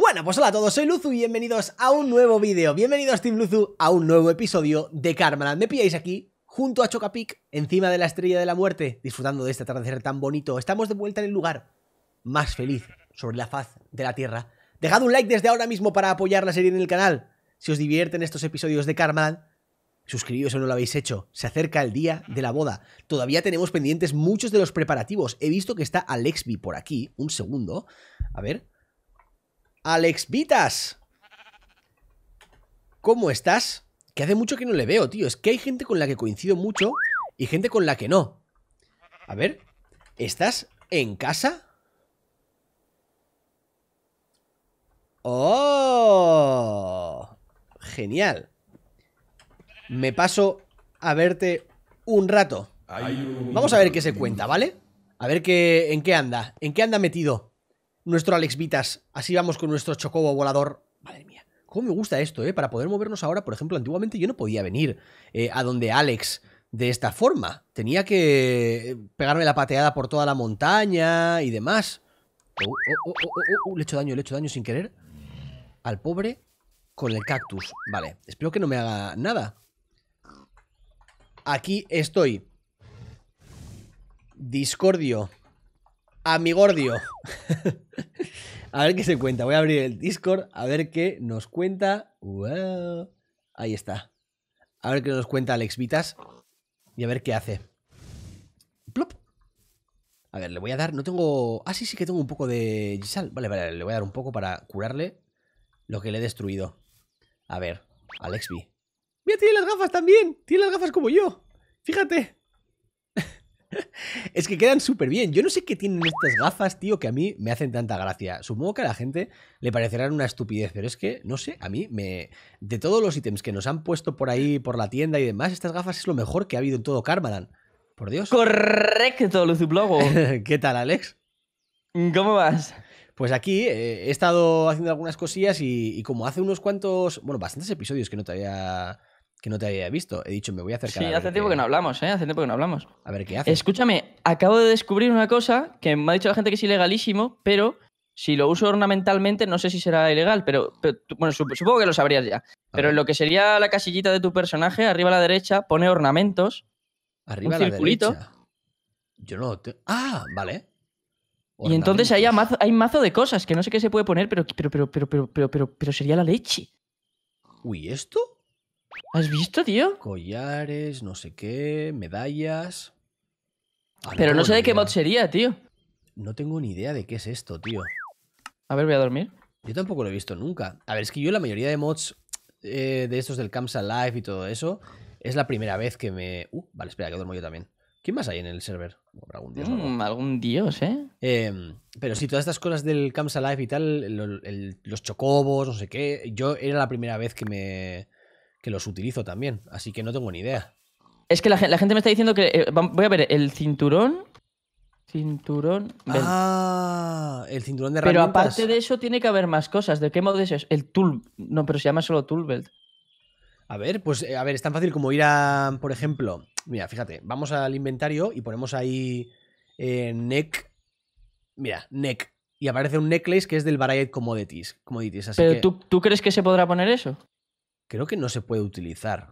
Bueno, pues hola a todos, soy Luzu y bienvenidos a un nuevo vídeo. Bienvenidos, Team Luzu, a un nuevo episodio de Karmaland. Me pilláis aquí, junto a Chocapic, encima de la Estrella de la Muerte, disfrutando de este atardecer tan bonito. Estamos de vuelta en el lugar más feliz sobre la faz de la Tierra. Dejad un like desde ahora mismo para apoyar la serie en el canal. Si os divierten estos episodios de Karma, suscribíos si no lo habéis hecho. Se acerca el día de la boda. Todavía tenemos pendientes muchos de los preparativos. He visto que está Alexby por aquí. Un segundo. A ver... Alex Vitas. ¿Cómo estás? Que hace mucho que no le veo, tío. Es que hay gente con la que coincido mucho y gente con la que no. A ver, ¿estás en casa? ¡Oh! Genial. Me paso a verte un rato. Vamos a ver qué se cuenta, ¿vale? A ver qué, en qué anda, en qué anda metido nuestro Alex Vitas. Así vamos con nuestro chocobo volador. Madre mía. ¿Cómo me gusta esto, eh? Para poder movernos ahora, por ejemplo, antiguamente yo no podía venir eh, a donde Alex de esta forma. Tenía que eh, pegarme la pateada por toda la montaña y demás. Oh, oh, oh, le he hecho daño, le he hecho daño sin querer. Al pobre con el cactus. Vale, espero que no me haga nada. Aquí estoy. Discordio. Amigordio, a ver qué se cuenta. Voy a abrir el Discord a ver qué nos cuenta. Wow. Ahí está. A ver qué nos cuenta Alex Vitas y a ver qué hace. Plop. A ver, le voy a dar. No tengo. Ah, sí, sí que tengo un poco de Gisal. Vale, vale, le voy a dar un poco para curarle lo que le he destruido. A ver, Alex Mira, tiene las gafas también. Tiene las gafas como yo. Fíjate. es que quedan súper bien. Yo no sé qué tienen estas gafas, tío, que a mí me hacen tanta gracia. Supongo que a la gente le parecerán una estupidez, pero es que, no sé, a mí me... De todos los ítems que nos han puesto por ahí, por la tienda y demás, estas gafas es lo mejor que ha habido en todo Carmalan. Por Dios. Correcto, Plogo ¿Qué tal, Alex? ¿Cómo vas? Pues aquí eh, he estado haciendo algunas cosillas y, y, como hace unos cuantos, bueno, bastantes episodios que no te había que no te había visto. He dicho, me voy a acercar. Sí, hace tiempo que... no hablamos, ¿eh? Hace tiempo que no hablamos. A ver qué hace. Escúchame, acabo de descubrir una cosa que me ha dicho la gente que es ilegalísimo, pero si lo uso ornamentalmente, no sé si será ilegal, pero, bueno, supongo que lo sabrías ya. Pero en lo que sería la casillita de tu personaje, arriba a la derecha, pone ornamentos. Arriba a la Derecha. Yo no tengo... Ah, vale. Y entonces hay, mazo, hay mazo de cosas que no sé qué se puede poner, pero, pero, pero, pero, pero, pero, pero, pero sería la leche. Uy, ¿esto? ¿Has visto, tío? Collares, no sé qué, medallas. Ah, pero no, sé de qué mod sería, tío. No tengo ni idea de qué es esto, tío. A ver, voy a dormir. Yo tampoco lo he visto nunca. A ver, es que yo la mayoría de mods eh, de estos del Camps Alive y todo eso es la primera vez que me. Uh, vale, espera, que duermo yo también. ¿Quién más hay en el server? algún dios. Mm, algún dios, ¿eh? Em, pero sí, todas estas cosas del Camps Alive y tal, los chocobos, no sé qué. Yo era la primera vez que me los utilizo también, así que no tengo ni idea. Es que la, gente me está diciendo que. Eh, voy a ver, el cinturón. Cinturón. Ah, el cinturón de Pero aparte de eso, tiene que haber más cosas. ¿De qué modo es eso? El tool. No, pero se llama solo tool belt. A ver, pues eh, a ver, es tan fácil como ir a, por ejemplo, mira, fíjate, vamos al inventario y ponemos ahí eh, neck, mira, neck, y aparece un necklace que es del Variety Commodities. commodities así Pero ¿tú, ¿tú crees que se podrá poner eso? creo que no se puede utilizar.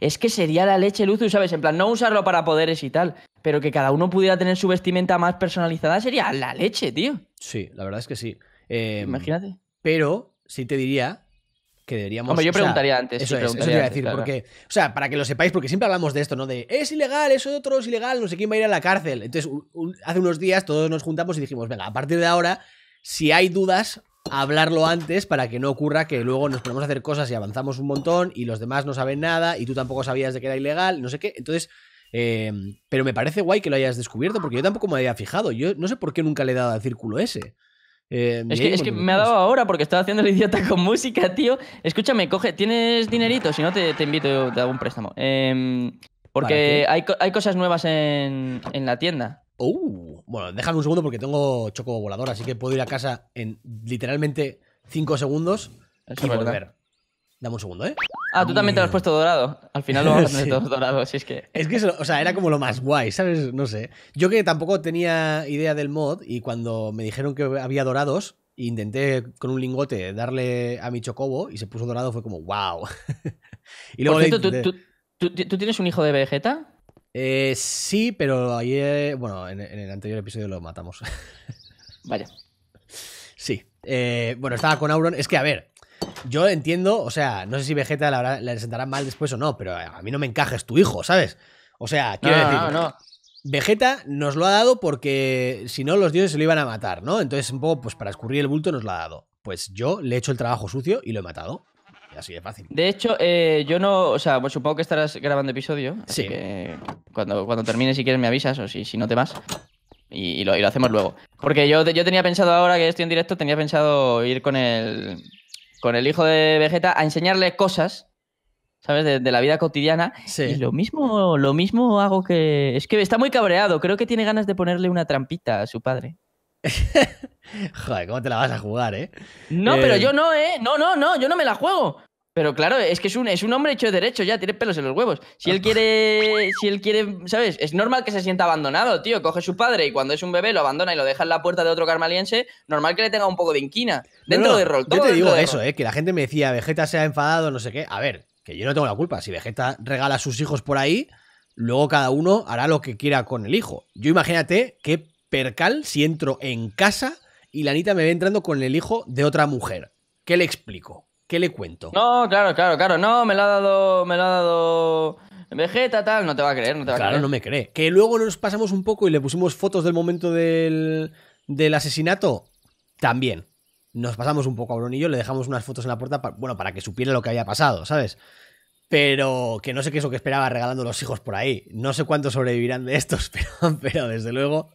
Es que sería la leche, Luz, ¿sabes? En plan, no usarlo para poderes y tal, pero que cada uno pudiera tener su vestimenta más personalizada sería la leche, tío. Sí, la verdad es que sí. Em, Imagínate. Pero sí te diría que deberíamos. Hombre, yo preguntaría antes. Eso, iba a decir, O sea, para que lo sepáis, porque siempre hablamos de esto, ¿no? De es ilegal, eso de otro es ilegal, no sé quién va a ir a la cárcel. Entonces, hace unos días todos nos juntamos y dijimos, venga, a partir de ahora, si hay dudas, hablarlo antes para que no ocurra que luego nos ponemos a hacer cosas y avanzamos un montón y los demás no saben nada y tú tampoco sabías de que era ilegal, no sé qué. Entonces, em, pero me parece guay que lo hayas descubierto porque yo tampoco me había fijado. Yo no sé por qué nunca le he dado al círculo ese. Em, es, que, me ha dado ahora porque estaba haciendo el idiota con música, tío. Escúchame, coge, ¿tienes dinerito? Si no, te, te invito, te hago un préstamo. Em, porque hay, cosas nuevas en, en la tienda. Uh, bueno, déjame un segundo porque tengo chocobo volador, así que puedo ir a casa en literalmente 5 segundos y volver. Dame un segundo, ¿eh? Ah, tú también te lo has puesto dorado. Al final lo vas a tener todos si es que... Es que, o sea, era como lo más guay, ¿sabes? No sé. Yo que tampoco tenía idea del mod y cuando me dijeron que había dorados, intenté con un lingote darle a mi chocobo y se puso dorado, fue como, wow. y luego tú, tienes un hijo de Vegeta? Eh, sí, pero ayer, bueno, en, el anterior episodio lo matamos. Vaya. Sí. Eh, bueno, estaba con Auron. Es que, a ver, yo entiendo, o sea, no sé si Vegeta la, presentará mal después o no, pero a mí no me encajes tu hijo, ¿sabes? O sea, quiero decir. Vegeta nos lo ha dado porque si no, los dioses se lo iban a matar, ¿no? Entonces, un poco, pues para escurrir el bulto nos lo ha dado. Pues yo le he hecho el trabajo sucio y lo he matado. Así de fácil. De hecho, eh, yo no. O sea, pues supongo que estarás grabando episodio. cuando, cuando termine, si quieres, me avisas o si, no te vas. Y, lo, lo, hacemos luego. Porque yo, tenía pensado ahora que estoy en directo, tenía pensado ir con el, con el hijo de Vegeta a enseñarle cosas. ¿Sabes? De, la vida cotidiana. Sí. Y lo mismo, lo mismo hago que. Es que está muy cabreado. Creo que tiene ganas de ponerle una trampita a su padre. Joder, ¿cómo te la vas a jugar, eh? No, pero eh. yo no, eh. No, no, no, yo no me la juego. Pero claro, es que es un, es un hombre hecho de derecho ya, tiene pelos en los huevos. Si él quiere, si él quiere, ¿sabes? Es normal que se sienta abandonado, tío. Coge su padre y cuando es un bebé lo abandona y lo deja en la puerta de otro carmaliense, normal que le tenga un poco de inquina. Dentro de rol. yo te digo eso, eh, que la gente me decía, Vegeta se ha enfadado, no sé qué. A ver, que yo no tengo la culpa. Si Vegeta regala a sus hijos por ahí, luego cada uno hará lo que quiera con el hijo. Yo imagínate qué percal si entro en casa y la Anita me ve entrando con el hijo de otra mujer. ¿Qué le explico? ¿Qué le cuento? No, claro, claro, claro. No, me lo ha dado. Me lo ha dado. Vegeta, tal, no te va a creer, no te va a creer. Claro, no me cree. Que luego nos pasamos un poco y le pusimos fotos del momento del, asesinato. También. Nos pasamos un poco a Bronillo, le dejamos unas fotos en la puerta, bueno, para que supiera lo que había pasado, ¿sabes? Pero que no sé qué es lo que esperaba regalando los hijos por ahí. No sé cuántos sobrevivirán de estos, pero desde luego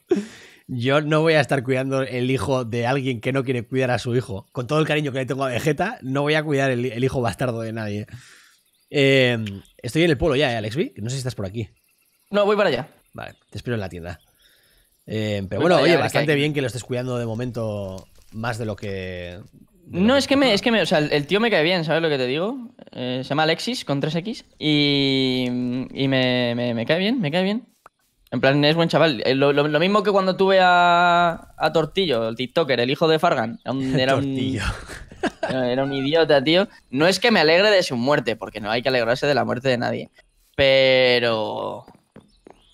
yo no voy a estar cuidando el hijo de alguien que no quiere cuidar a su hijo. Con todo el cariño que le tengo a Vegeta, no voy a cuidar el, hijo bastardo de nadie. Em, estoy en el pueblo ya, ¿eh, Alex No sé si estás por aquí. No, voy para allá. Vale, te espero en la tienda. Em, pero bueno, oye, bastante bien que lo estés cuidando de momento más de lo que. no, es que, me, es que me, o sea, el tío me cae bien, ¿sabes lo que te digo? Eh, se llama Alexis con 3X y, y me, me, cae bien, me cae bien. En plan, es buen chaval. Eh, lo, mismo que cuando tuve a, Tortillo, el TikToker, el hijo de Fargan. Era un, era era un idiota, tío. No es que me alegre de su muerte, porque no hay que alegrarse de la muerte de nadie. Pero.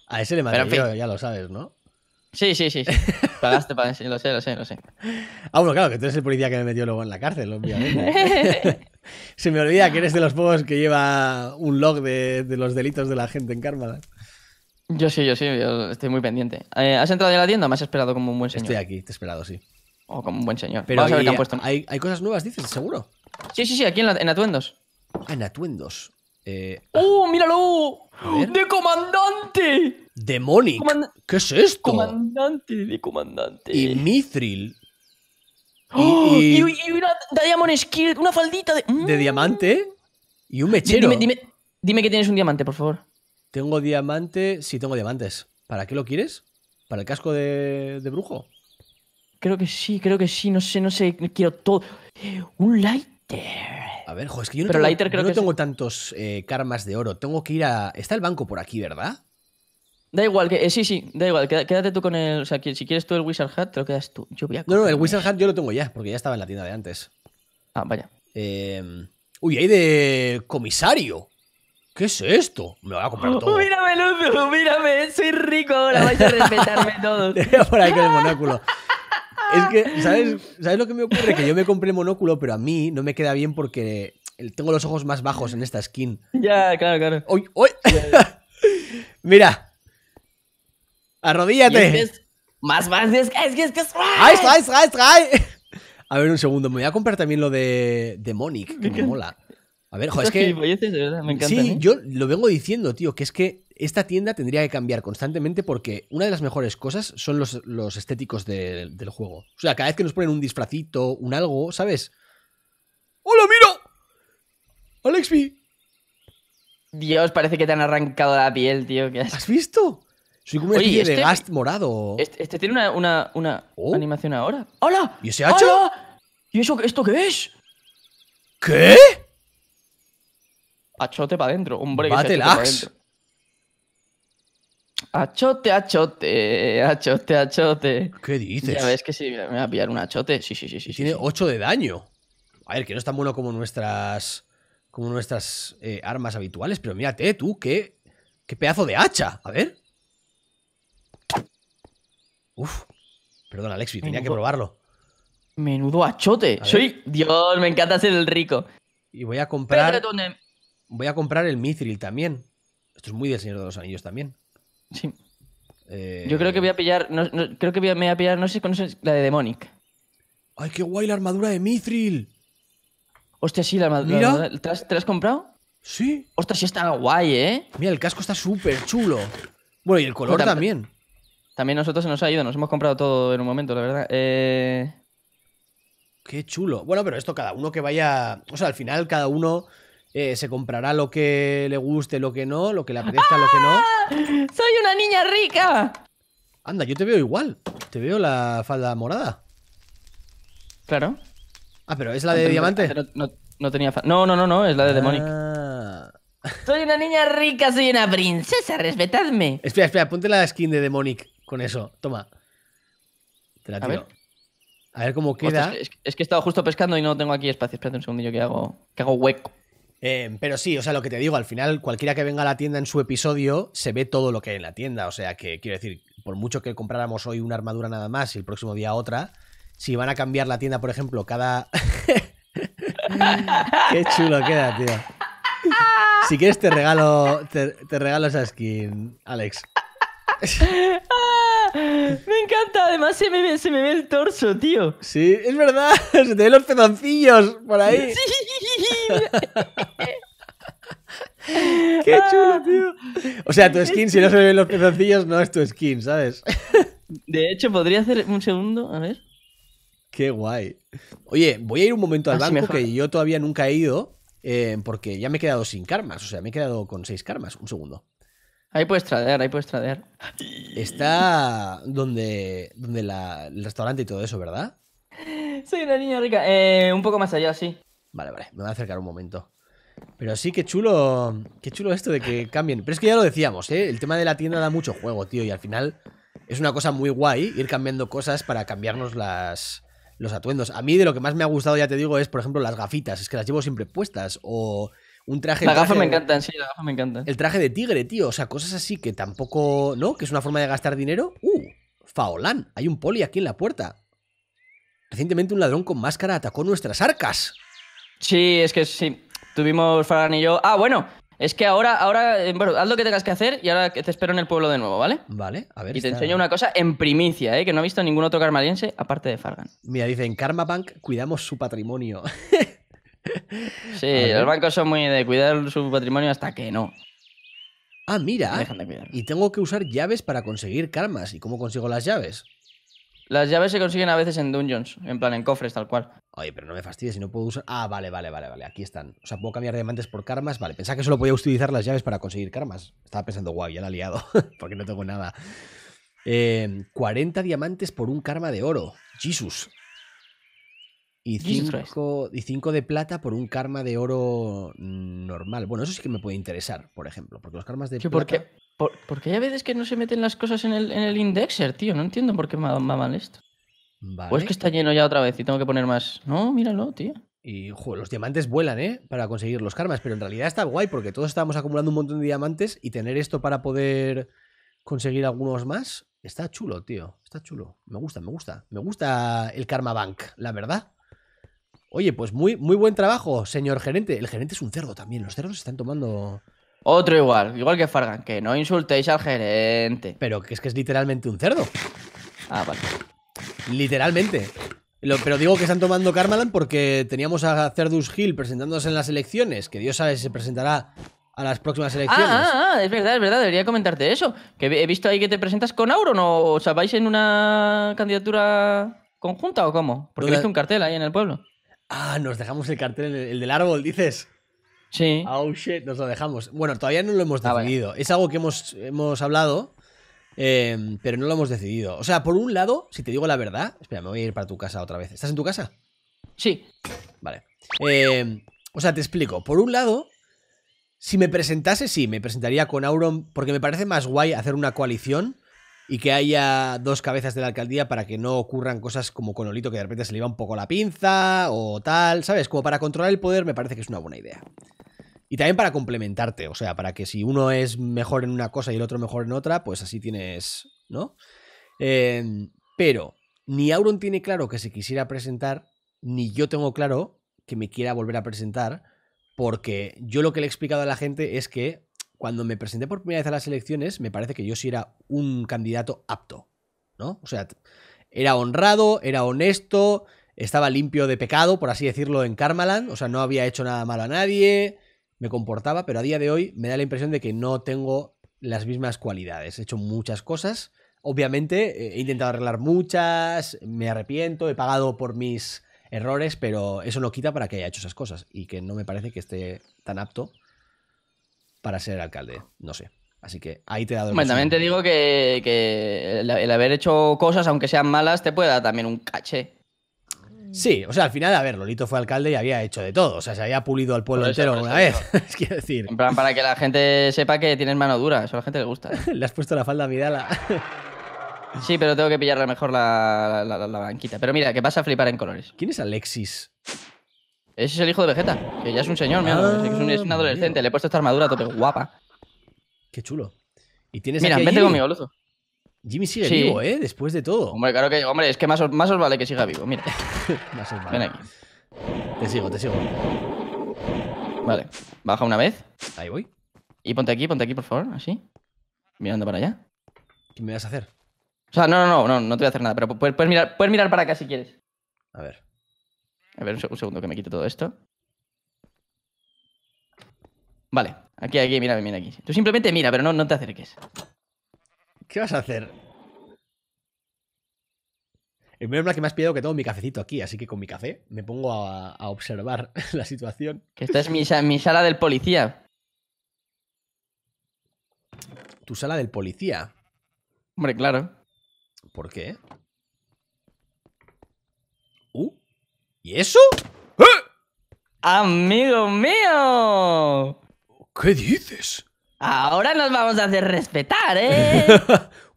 A ese le maté ya lo sabes, ¿no? Sí, sí, sí. Pagaste para lo sé, lo sé, lo sé. Ah, bueno, claro, que tú eres el policía que me metió luego en la cárcel, obviamente. Se me olvida que eres de los pocos que lleva un log de, los delitos de la gente en Cármara. Yo sí, yo sí, yo estoy muy pendiente. Eh, ¿Has entrado en la tienda o me has esperado como un buen señor? Estoy aquí, te he esperado, sí. O como un buen señor. Pero Vamos a ver han puesto. Hay, cosas nuevas, dices, seguro. Sí, sí, sí, aquí en, Atuendos. Ah, en Atuendos. Eh... ¡Oh, míralo! ¡De comandante! ¡De Comand ¿Qué es esto? Comandante, de comandante. Y Mithril. ¡Oh! Y, una Diamond Skill, una faldita de. De mm. diamante. Y un mechero. dime, dime que tienes un diamante, por favor. Tengo diamante. Sí, tengo diamantes. ¿Para qué lo quieres? ¿Para el casco de, brujo? Creo que sí, creo que sí. No sé, no sé. Quiero todo. Un lighter. A ver, jo, es que yo no tengo, tantos eh, karmas de oro. Tengo que ir a. Está el banco por aquí, ¿verdad? Da igual, que, eh, sí, sí, da igual. Quédate tú con el. O sea, si quieres tú el Wizard Hat, te lo quedas tú. Yo voy a. No, no, el Wizard Hat yo lo tengo ya, porque ya estaba en la tienda de antes. Ah, vaya. Em, uy, hay de comisario. ¿Qué es esto? Me voy a comprar todo. Mírame, Lucio! mírame, soy rico ahora, vais a respetarme todos. Por ahí con el monóculo. Es que, ¿sabes, ¿sabes lo que me ocurre? Que yo me compré el monóculo, pero a mí no me queda bien porque tengo los ojos más bajos en esta skin. Ya, claro, claro. Hoy, hoy. Mira. Arrodíllate. más, más, es que es que es ay, es. A ver, un segundo, me voy a comprar también lo de, de Monic, que me mola. A ver, joder, es que. sí, yo lo vengo diciendo, tío, que es que esta tienda tendría que cambiar constantemente porque una de las mejores cosas son los, estéticos del juego. O sea, cada vez que nos ponen un disfracito, un algo, ¿sabes? ¡Hola, mira! ¡Alexby! Dios, parece que te han arrancado la piel, tío. has... visto? Soy como una de este gast morado. Este, este, tiene una, una, oh. animación ahora. ¡Hola! ¿Y ese hacha? ¿Y eso, esto qué es? ¿Qué? Achote para adentro. Hombre, ¡Bate que Achote, achote, achote, achote. ¿Qué dices? Ya ves que sí, me voy a pillar un achote. Sí, sí, sí, sí. Tiene 8 de daño. A ver, que no es tan bueno como nuestras. como nuestras eh, armas habituales, pero mírate, tú, qué. qué pedazo de hacha. A ver. Uf. Perdón, Alexi, tenía que probarlo. Menudo achote. Soy. Dios, me encanta ser el rico. Y voy a comprar. Voy a comprar el Mithril también. Esto es muy del Señor de los Anillos también. Sí. Yo creo que eh, voy a pillar. creo que me voy a pillar, no sé, con conoces la de Demonic. ¡Ay, qué guay la armadura de Mithril! Hostia, sí, la armadura. ¿te, la has comprado? Sí. Hostia, sí está guay, ¿eh? Mira, el casco está súper chulo. Bueno, y el color pues también. También nosotros se nos ha ido, nos hemos comprado todo en un momento, la verdad. Eh. Qué chulo. Bueno, pero esto cada uno que vaya. O sea, al final cada uno eh, se comprará lo que le guste, lo que no, lo que le apetezca, lo que no. ¡Soy una niña rica! Anda, yo te veo igual. Te veo la falda morada. Claro. Ah, pero es la de diamante. No, no, tenía falda. No, no, no, no, es la de Demonic. Ah. Soy una niña rica, soy una princesa, respetadme. Espera, espera, ponte la skin de Demonic con eso. Toma. Te la tiro. A ver, A ver cómo queda. es, que, es, he estado justo pescando y no tengo aquí espacio. Espérate un segundillo que hago, que hago hueco. Em, pero sí, o sea, lo que te digo, al final cualquiera que venga a la tienda en su episodio se ve todo lo que hay en la tienda. O sea, que quiero decir, por mucho que compráramos hoy una armadura nada más y el próximo día otra, si van a cambiar la tienda, por ejemplo, cada... Qué chulo queda, tío. Si quieres te regalo, te regalo esa skin, Alex. Me encanta, además se me, ve, el torso, tío. Sí, es verdad, se te ven los pezoncillos por ahí. Sí. Qué chulo, ah, tío. O sea, tu skin, si no se ven los pezoncillos, no es tu skin, ¿sabes? De hecho, podría hacer un segundo, a ver. Qué guay. Oye, voy a ir un momento al banco que yo todavía nunca he ido, eh, porque ya me he quedado sin karmas, o sea, me he quedado con seis karmas. Un segundo. Ahí puedes tradear, ahí puedes tradear. Está donde, donde el restaurante y todo eso, ¿verdad? Soy una niña rica. Eh, un poco más allá, sí. Vale, vale, me voy a acercar un momento. Pero sí, qué chulo, qué chulo esto de que cambien. Pero es que ya lo decíamos, ¿eh? El tema de la tienda da mucho juego, tío, y al final es una cosa muy guay ir cambiando cosas para cambiarnos las, los atuendos. A mí de lo que más me ha gustado, ya te digo, es, por ejemplo, las gafitas. Es que las llevo siempre puestas. O un traje. La gafa me encanta, sí, la gafa me encanta. El traje de tigre, tío. O sea, cosas así que tampoco. ¿No? Que es una forma de gastar dinero. ¡Uh! Faolán, hay un poli aquí en la puerta. Recientemente un ladrón con máscara atacó nuestras arcas. Sí, es que sí. Tuvimos Fargan y yo. Ah, bueno, es que ahora, ahora, eh, bueno, haz lo que tengas que hacer y ahora te espero en el pueblo de nuevo, ¿vale? Vale, a ver. Y te enseño una cosa en primicia, ¿eh? que no ha visto ningún otro karmaliense aparte de Fargan. Mira, dice, en Karma Bank, cuidamos su patrimonio. Sí, los bancos son muy de cuidar su patrimonio hasta que no. Ah, mira. Y tengo que usar llaves para conseguir karmas. ¿Y cómo consigo las llaves? Las llaves se consiguen a veces en dungeons, en plan en cofres, tal cual. Oye, pero no me fastidies si no puedo usar. Ah, vale, vale, vale, vale. Aquí están. O sea, puedo cambiar diamantes por karmas. Vale, pensaba que solo podía utilizar las llaves para conseguir karmas. Estaba pensando, guau, ya la porque no tengo nada. Eh, 40 diamantes por un karma de oro. Jesus. Y 5 de plata por un karma de oro normal. Bueno, eso sí que me puede interesar, por ejemplo, porque los karmas de Porque, porque hay veces que no se meten las cosas en el, en el indexer, tío. No entiendo por qué me va mal esto. Vale. O es que está lleno ya otra vez y tengo que poner más. No, míralo, tío. Y los diamantes vuelan, ¿eh? Para conseguir los karmas, pero en realidad está guay porque todos estábamos acumulando un montón de diamantes y tener esto para poder conseguir algunos más está chulo, tío. Está chulo. Me gusta, me gusta. Me gusta el Karma Bank, la verdad. Oye, pues muy, muy buen trabajo, señor gerente. El gerente es un cerdo también. Los cerdos están tomando. Otro igual, igual que Fargan, que no insultéis al gerente. Pero que es que es literalmente un cerdo. Ah, vale. Literalmente. pero digo que están tomando Carmalan porque teníamos a Cerdus Gil presentándose en las elecciones, que Dios sabe si se presentará a las próximas ah, elecciones. Ah, ah, es verdad, es verdad, debería comentarte eso. Que he visto ahí que te presentas con Auron o, o sea, vais en una candidatura conjunta o cómo? Porque he un cartel ahí en el pueblo. Ah, nos dejamos el cartel, el, del árbol, dices. Sí. Ah, oh shit, nos lo dejamos. Bueno, todavía no lo hemos ah, decidido. Es algo que hemos, hemos hablado, em, pero no lo hemos decidido. O sea, por un lado, si te digo la verdad. Espera, me voy a ir para tu casa otra vez. ¿Estás en tu casa? Sí. Vale. Em, o sea, te explico. Por un lado, si me presentase, sí, me presentaría con Auron, porque me parece más guay hacer una coalición y que haya dos cabezas de la alcaldía para que no ocurran cosas como con Olito que de repente se le va un poco la pinza o tal, ¿sabes? Como para controlar el poder me parece que es una buena idea. Y también para complementarte, o sea, para que si uno es mejor en una cosa y el otro mejor en otra, pues así tienes, ¿no? Em, pero ni Auron tiene claro que se quisiera presentar, ni yo tengo claro que me quiera volver a presentar, porque yo lo que le he explicado a la gente es que cuando me presenté por primera vez a las elecciones, me parece que yo sí era un candidato apto, ¿no? O sea, era honrado, era honesto, estaba limpio de pecado, por así decirlo, en Carmaland, o sea, no había hecho nada malo a nadie, me comportaba, pero a día de hoy me da la impresión de que no tengo las mismas cualidades. He hecho muchas cosas, obviamente, eh, he intentado arreglar muchas, me arrepiento, he pagado por mis errores, pero eso no quita para que haya hecho esas cosas y que no me parece que esté tan apto para ser alcalde. No sé. Así que ahí te he dado Bueno, también te digo que, el, haber hecho cosas, aunque sean malas, te puede dar también un caché. Sí, o sea, al final, a ver, Lolito fue alcalde y había hecho de todo. O sea, se había pulido al pueblo entero una vez. es quiero decir. En plan, para que la gente sepa que tienes mano dura. Eso a la gente le gusta. ¿eh? le has puesto la falda a Vidala. sí, pero tengo que pillarle mejor la, la, la, banquita. Pero mira, que pasa a flipar en colores. ¿Quién es Alexis ese es el hijo de Vegeta, que ya es un señor, mira, es, un, ah, adolescente. Le he puesto esta armadura a tope guapa. Qué chulo. Y tienes Mira, vete conmigo, Luzo. Jimmy sigue vivo, ¿eh? Después de todo. Hombre, claro que. Hombre, es que más os, más os vale que siga vivo, mira. más os vale. Ven aquí. Te sigo, te sigo. Vale, baja una vez. Ahí voy. Y ponte aquí, ponte aquí, por favor, así. Mirando para allá. ¿Qué me vas a hacer? O sea, no, no, no, no, te voy a hacer nada, pero puedes mirar, puedes mirar para acá si quieres. A ver. A ver, un segundo que me quite todo esto. Vale, aquí, aquí, mira, mira aquí. Tú simplemente mira, pero no, no te acerques. ¿Qué vas a hacer? El eh, primer que me has pillado que tengo mi cafecito aquí, así que con mi café me pongo a, observar la situación. Que esta es mi, mi sala del policía. ¿Tu sala del policía? Hombre, claro. ¿Por qué? ¿Y eso? ¡Eh! ¡Amigo mío! ¿Qué dices? Ahora nos vamos a hacer respetar, ¿eh?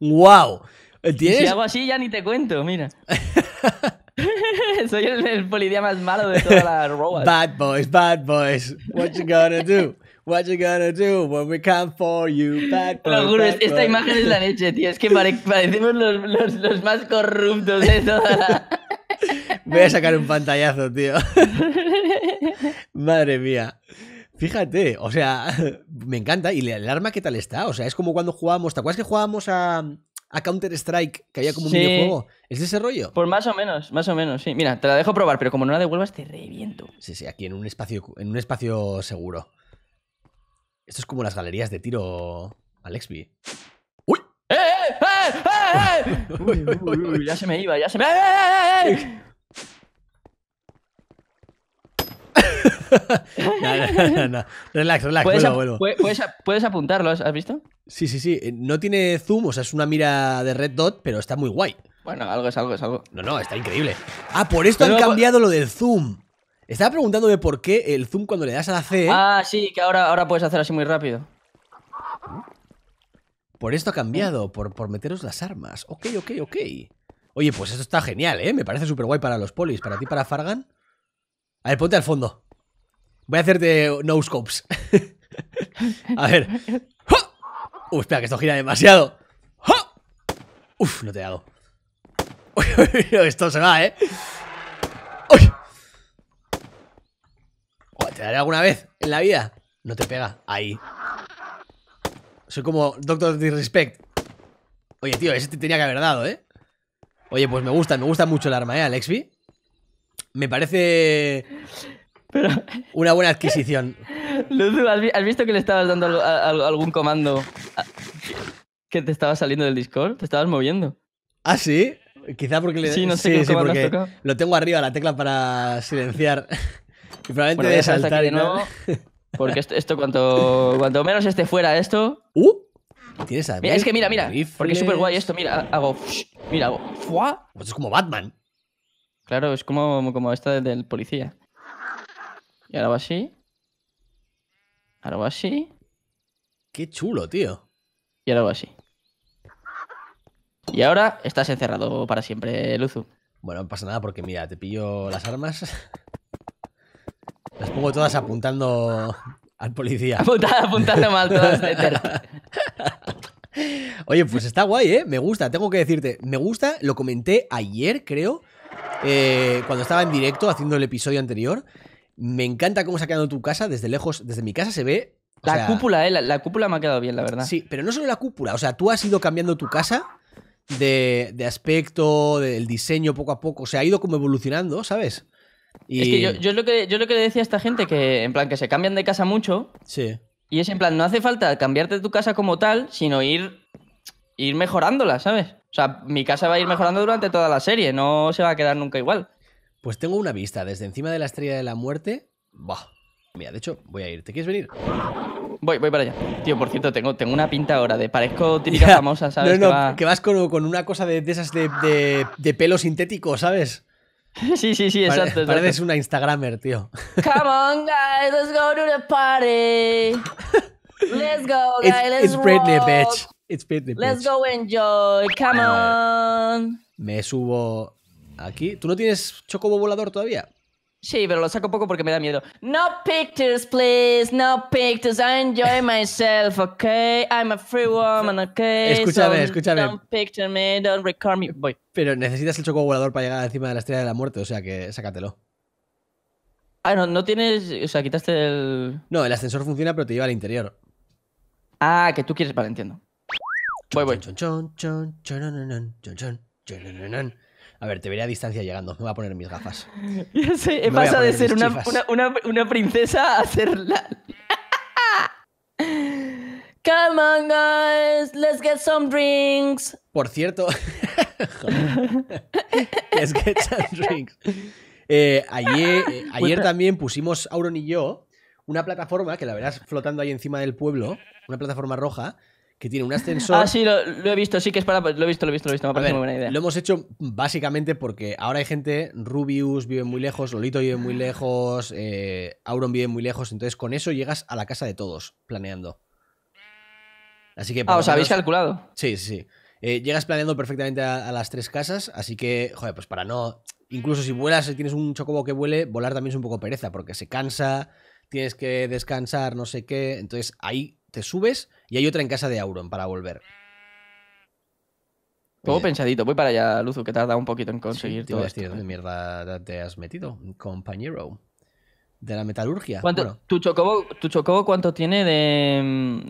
¡Wow! Si hago así ya ni te cuento, mira. Soy el, el, policía más malo de todas las robas. Bad boys, bad boys. What you gonna do? What you gonna do when we come for you? Bad boys, Lo esta imagen es la leche, tío. Es que parecemos los, los, más corruptos de todas Voy a sacar un pantallazo, tío. Madre mía. Fíjate, o sea, me encanta. Y el arma, ¿qué tal está? O sea, es como cuando jugábamos. ¿Te acuerdas que jugábamos a, Counter-Strike? Que había como un videojuego. ¿Es de ese rollo? Pues más o menos, más o menos, sí. Mira, te la dejo probar, pero como no la devuelvas, te reviento. Sí, sí, aquí en un espacio, en un espacio seguro. Esto es como las galerías de tiro Alexby. ¡Uy! ¡Eh, eh, eh, eh! eh! uy, uy, ya se me iba, ya se me. ¡Eh, eh, eh! eh, eh! Relax, relax, ¿Puedes, ¿puedes, apuntarlo? ¿Has visto? Sí, sí, sí. Eh, no tiene zoom, o sea, es una mira de red dot, pero está muy guay. Bueno, algo es algo, es algo. No, no, está increíble. Ah, por esto han cambiado lo del zoom. Estaba preguntándome por qué el zoom cuando le das a la C. Ah, sí, que ahora, ahora puedes hacer así muy rápido. Por esto ha cambiado, por, por meteros las armas. Ok, ok, ok. Oye, pues esto está genial, ¿eh? Me parece súper guay para los polis. Para ti, para Fargan. A ver, ponte al fondo. Voy a hacerte no scopes. a ver. Uh, espera, que esto gira demasiado. Uf, no te he dado. esto se va, ¿eh? ¡Uy! ¿Te daré alguna vez en la vida? No te pega. Ahí. Soy como Doctor Disrespect. Oye, tío, ese te tenía que haber dado, ¿eh? Oye, pues me gusta, me gusta mucho el arma, ¿eh, Alexby? Me parece una buena adquisición. Luzu, ¿has, visto que le estabas dando algún comando que te estaba saliendo del Discord? Te estabas moviendo. ¿Ah, sí? Quizá porque le... Sí, no sé lo tengo arriba, la tecla para silenciar. y probablemente saltar no... porque esto, cuanto, cuanto menos esté fuera esto... ¡Uh! Tienes es que mira, mira. Porque es súper guay esto. Mira, hago... Mira, hago... ¡Fua! Pues es como Batman. Claro, es como, como esta del policía. Y ahora va así. Ahora va así. Qué chulo, tío. Y ahora va así. Y ahora estás encerrado para siempre, Luzu. Bueno, no pasa nada porque mira, te pillo las armas. Las pongo todas apuntando al policía. Apuntando, mal todas de Oye, pues está guay, ¿eh? Me gusta, tengo que decirte. Me gusta, lo comenté ayer, creo. Eh, cuando estaba en directo haciendo el episodio anterior. Me encanta cómo se ha quedado tu casa desde lejos, desde mi casa se ve. La cúpula, eh, la, cúpula me ha quedado bien, la verdad. Sí, pero no solo la cúpula, o sea, tú has ido cambiando tu casa de, aspecto, del diseño poco a poco, se ha ido como evolucionando, ¿sabes? Es que yo, lo que yo lo que le decía a esta gente que en plan que se cambian de casa mucho. Sí. Y es en plan, no hace falta cambiarte tu casa como tal, sino ir ir mejorándola, ¿sabes? O sea, mi casa va a ir mejorando durante toda la serie, no se va a quedar nunca igual. Pues tengo una vista desde encima de la estrella de la muerte. Bah. Mira, de hecho, voy a ir. ¿Te quieres venir? Voy, voy para allá. Tío, por cierto, tengo, tengo una pinta ahora de parezco típica famosa, ¿sabes? No, no, que, vas con, con, una cosa de, esas de, de, pelo sintético, ¿sabes? Sí, sí, sí, exacto, Pareces una Instagramer, tío. Come on, guys, let's go to the party. Let's go, guys, it's, it's Britney, bitch. Let's go enjoy. Come on. Me subo aquí. ¿Tú no tienes chocobo volador todavía? Sí, pero lo saco poco porque me da miedo. No pictures, please. No pictures. I enjoy myself, okay? I'm a free woman, okay? Escúchame, escúchame. me, don't record me. Voy. Pero necesitas el chocobo volador para llegar encima de la estrella de la muerte, o sea que sácatelo. Ah, no, no tienes. O sea, quitaste el. No, el ascensor funciona, pero te lleva al interior. Ah, que tú quieres. Vale, entiendo bueno. A ver, te veré a distancia llegando. Me voy a poner mis gafas. Ya sé, pasa de ser una, princesa a ser la. Come on, guys, let's get some drinks. Por cierto, let's get some drinks. Eh, ayer, eh, ayer también pusimos, Auron y yo, una plataforma que la verás flotando ahí encima del pueblo, una plataforma roja, que tiene un ascensor. Ah, sí, lo, he visto, sí que es para. Lo he visto, lo he visto, lo he visto. Me parece muy buena idea. Lo hemos hecho básicamente porque ahora hay gente, Rubius vive muy lejos, Lolito vive muy lejos, eh, Auron vive muy lejos, entonces con eso llegas a la casa de todos planeando. Así que. Ah, os habéis calculado. Sí, sí, sí. Eh, llegas planeando perfectamente a, las tres casas, así que, joder, pues para no. Incluso si vuelas, y tienes un chocobo que vuele, volar también es un poco pereza, porque se cansa, tienes que descansar, no sé qué. Entonces ahí te subes y hay otra en casa de Auron para volver. Todo pensadito, voy para allá, Luzu, que tarda un poquito en conseguir sí, te todo. ¿dónde ¿eh? mierda te has metido, compañero? De la metalurgia. ¿tu, chocobo, ¿Tu cuánto tiene de,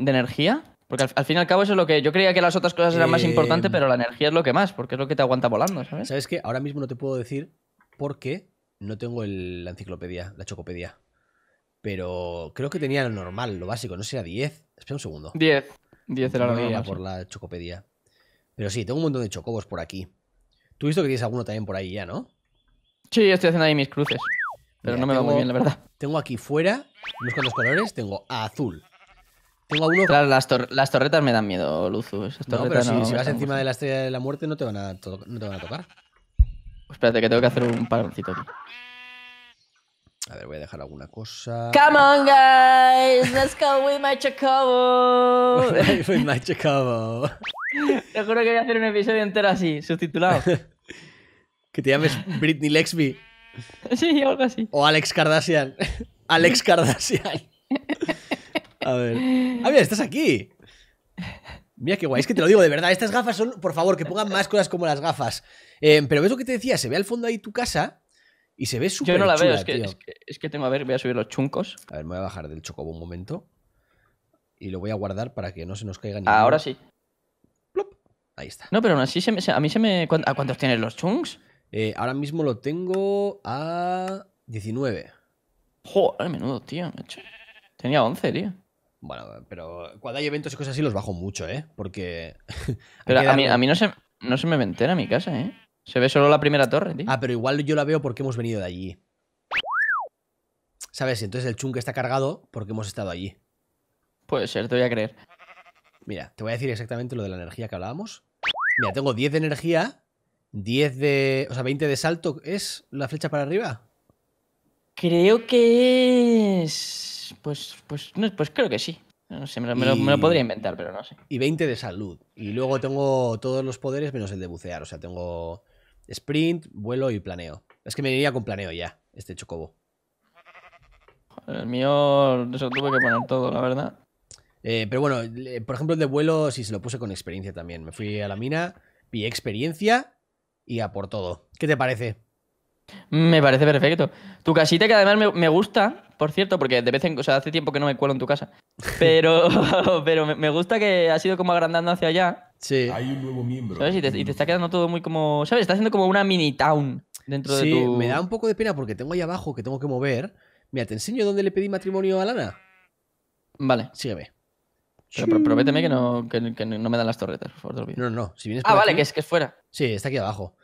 energía? Porque al, fin y al cabo eso es lo que... Yo creía que las otras cosas eran más eh, importantes, pero la energía es lo que más, porque es lo que te aguanta volando, ¿sabes? ¿Sabes qué? Ahora mismo no te puedo decir por qué no tengo la enciclopedia, la chocopedia. Pero creo que tenía lo normal, lo básico, no sé, era 10. Espera un segundo. 10. 10 era lo normal. por la chocopedia. Pero sí, tengo un montón de chocobos por aquí. Tú visto que tienes alguno también por ahí ya, ¿no? Sí, estoy haciendo ahí mis cruces. Pero no me va muy bien, la verdad. Tengo aquí fuera unos cuantos colores. Tengo azul. Tengo a uno. Claro, las, las, torretas me dan miedo, Luzu. pero si, vas encima de la estrella de la muerte no te van a, tocar. espérate, que tengo que hacer un paroncito aquí. A ver, voy a dejar alguna cosa. Come on, guys. Let's go with my Chocobo. with my Chocobo. Te juro que voy a hacer un episodio entero así, subtitulado. que te llames Britney Lexby. Sí, algo así. O Alex Kardashian. Alex Kardashian. A ver. Ah, mira, estás aquí. Mira qué guay, es que te lo digo de verdad. Estas gafas son, por favor, que pongan más cosas como las gafas. Eh, pero ves lo que te decía, se ve al fondo ahí tu casa y se ve súper Yo no la veo, es que, es que, tengo, a ver, voy a subir los chuncos. A ver, me voy a bajar del chocobo un momento. Y lo voy a guardar para que no se nos caiga Ahora sí. Ahí está. No, pero aún así a mí se me... ¿A cuántos tienes los chunks? Eh, ahora mismo lo tengo a 19. Joder, menudo, tío. Tenía 11, tío. Bueno, pero cuando hay eventos y cosas así los bajo mucho, ¿eh? Porque... pero a mí, no, se, no se me mi casa, ¿eh? Se ve solo la primera torre, tío. Ah, pero igual yo la veo porque hemos venido de allí. ¿Sabes? Entonces el chunk está cargado porque hemos estado allí. Puede ser, te voy a creer. Mira, te voy a decir exactamente lo de la energía que hablábamos. Mira, tengo 10 de energía, 10 de... O sea, 20 de salto. ¿Es la flecha para arriba? Creo que es... Pues, pues, pues creo que sí. No sé, me, me lo, podría inventar, pero no sé. Y 20 de salud. Y luego tengo todos los poderes menos el de bucear. O sea, tengo Sprint, vuelo y planeo. Es que me iría con planeo ya, este chocobo. El mío eso tuve que poner todo, la verdad. Eh, pero bueno, por ejemplo, el de vuelo sí se lo puse con experiencia también. Me fui a la mina, y experiencia y a por todo. ¿Qué te parece? Me parece perfecto. Tu casita, que además me, gusta, por cierto, porque de vez en o sea, hace tiempo que no me cuelo en tu casa. Pero, pero me, gusta que ha sido como agrandando hacia allá. Hay un nuevo miembro. Y te, está quedando todo muy como. ¿Sabes? Está haciendo como una mini town dentro de tu. me da un poco de pena porque tengo ahí abajo que tengo que mover. Mira, te enseño dónde le pedí matrimonio a Lana. Vale. Sígueme. Pero, provéteme que no, me dan las torretas, por favor. no, no, Si vienes ah, vale, que es que fuera. Sí, está aquí abajo.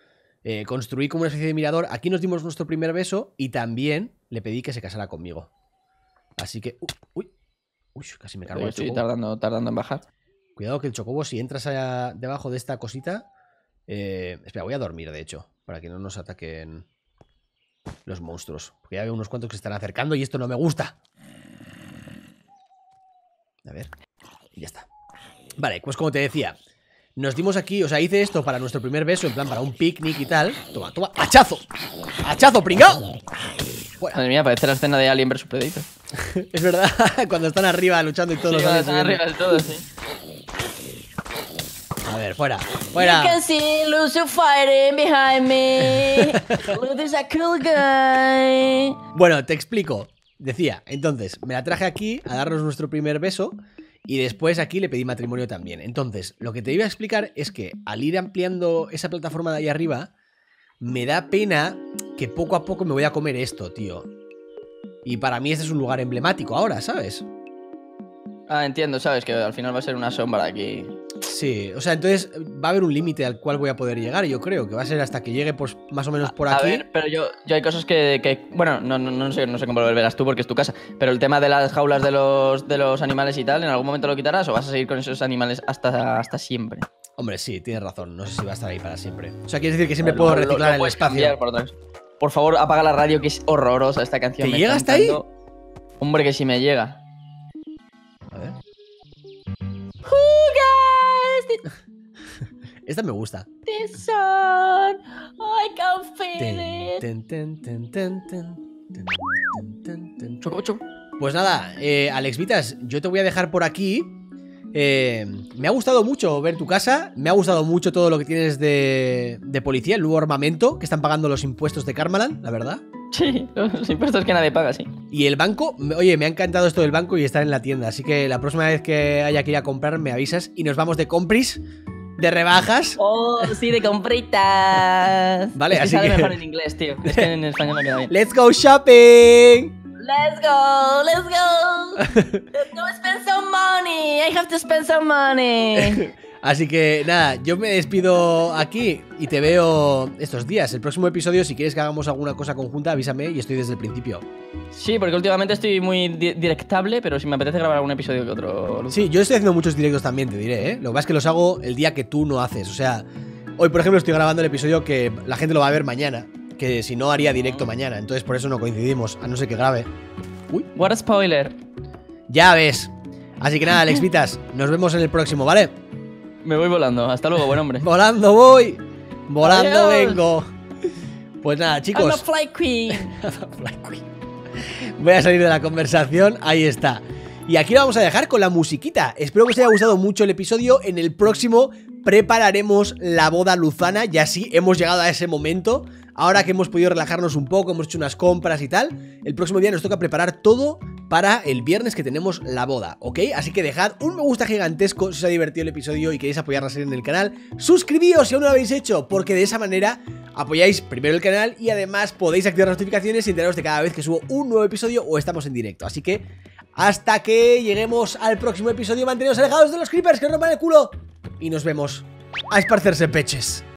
Eh, construí como una especie de mirador. Aquí nos dimos nuestro primer beso y también le pedí que se casara conmigo. Así que. uy. casi me cargo. Estoy tardando, tardando en bajar. Cuidado que el chocobo, si entras debajo de esta cosita... Eh, espera, voy a dormir, de hecho, para que no nos ataquen los monstruos. Porque ya veo unos cuantos que se están acercando y esto no me gusta. A ver. Y ya está. Vale, pues como te decía, nos dimos aquí, o sea, hice esto para nuestro primer beso, en plan para un picnic y tal. Toma, toma, hachazo. Hachazo, pringao. Madre mía, parece la escena de Alien vs Predator. es verdad, cuando están arriba luchando y todos. los están arriba del todo, sí. A ver, fuera, fuera. Bueno, te explico. Decía, entonces, me la traje aquí a darnos nuestro primer beso y después aquí le pedí matrimonio también. Entonces, lo que te iba a explicar es que al ir ampliando esa plataforma de ahí arriba, me da pena que poco a poco me voy a comer esto, tío. Y para mí este es un lugar emblemático ahora, ¿sabes? Ah, entiendo, sabes que al final va a ser una sombra aquí. Sí, o sea, entonces va a haber un límite al cual voy a poder llegar, yo creo, que va a ser hasta que llegue pues, más o menos por aquí. A ver, pero yo, yo hay cosas que, bueno, no, sé, no sé cómo lo verás tú porque es tu casa, pero el tema de las jaulas de los, animales y tal, ¿en algún momento lo quitarás o vas a seguir con esos animales hasta, hasta siempre? Hombre, sí, tienes razón, no sé si va a estar ahí para siempre. O sea, quieres decir que siempre puedo lo, el espacio. Por, favor, apaga la radio que es horrorosa esta canción. ¿Te llega hasta ahí? Hombre, que si sí me llega. A ver. ¡Juga! Esta me gusta. Pues nada, eh, Alex Vitas, yo te voy a dejar por aquí. Eh, me ha gustado mucho ver tu casa, me ha gustado mucho todo lo que tienes de, de policía, el nuevo armamento que están pagando los impuestos de Carmalan, la verdad. Sí, los impuestos que nadie paga, sí. Y el banco, oye, me ha encantado esto del banco y estar en la tienda. Así que la próxima vez que haya que ir a comprar, me avisas y nos vamos de compris. ¿De rebajas? Oh, sí, de compritas. vale, así mejor en inglés, tío. en español no ¡Let's go shopping! Let's go, let's go. let's go spend some money. I have to spend some money. Así que nada, yo me despido aquí y te veo estos días. El próximo episodio, si quieres que hagamos alguna cosa conjunta, avísame y estoy desde el principio. Sí, porque últimamente estoy muy directable, pero si me apetece grabar algún episodio que otro. Sí, yo estoy haciendo muchos directos también, te diré, ¿eh? Lo que es que los hago el día que tú no haces. O sea, hoy, por ejemplo, estoy grabando el episodio que la gente lo va a ver mañana. Que si no, haría directo ah. mañana. Entonces, por eso no coincidimos, a no ser que grabe. Uy. What a spoiler. Ya ves. Así que nada, Alex Vitas, nos vemos en el próximo, ¿vale? Me voy volando. Hasta luego, buen hombre. volando voy. Volando vengo. Pues nada, chicos. I'm a fly queen. Voy a salir de la conversación. Ahí está. Y aquí lo vamos a dejar con la musiquita. Espero que os haya gustado mucho el episodio. En el próximo prepararemos la boda luzana. Ya sí, hemos llegado a ese momento. Ahora que hemos podido relajarnos un poco, hemos hecho unas compras y tal, el próximo día nos toca preparar todo para el viernes que tenemos la boda, ¿ok? Así que dejad un me gusta gigantesco si os ha divertido el episodio y queréis apoyar la serie en el canal. Suscribíos si aún no lo habéis hecho, porque de esa manera apoyáis primero el canal y además podéis activar las notificaciones y enteraros de cada vez que subo un nuevo episodio o estamos en directo. Así que hasta que lleguemos al próximo episodio, manteneos alejados de los creepers que rompan el culo y nos vemos a esparcerse peches.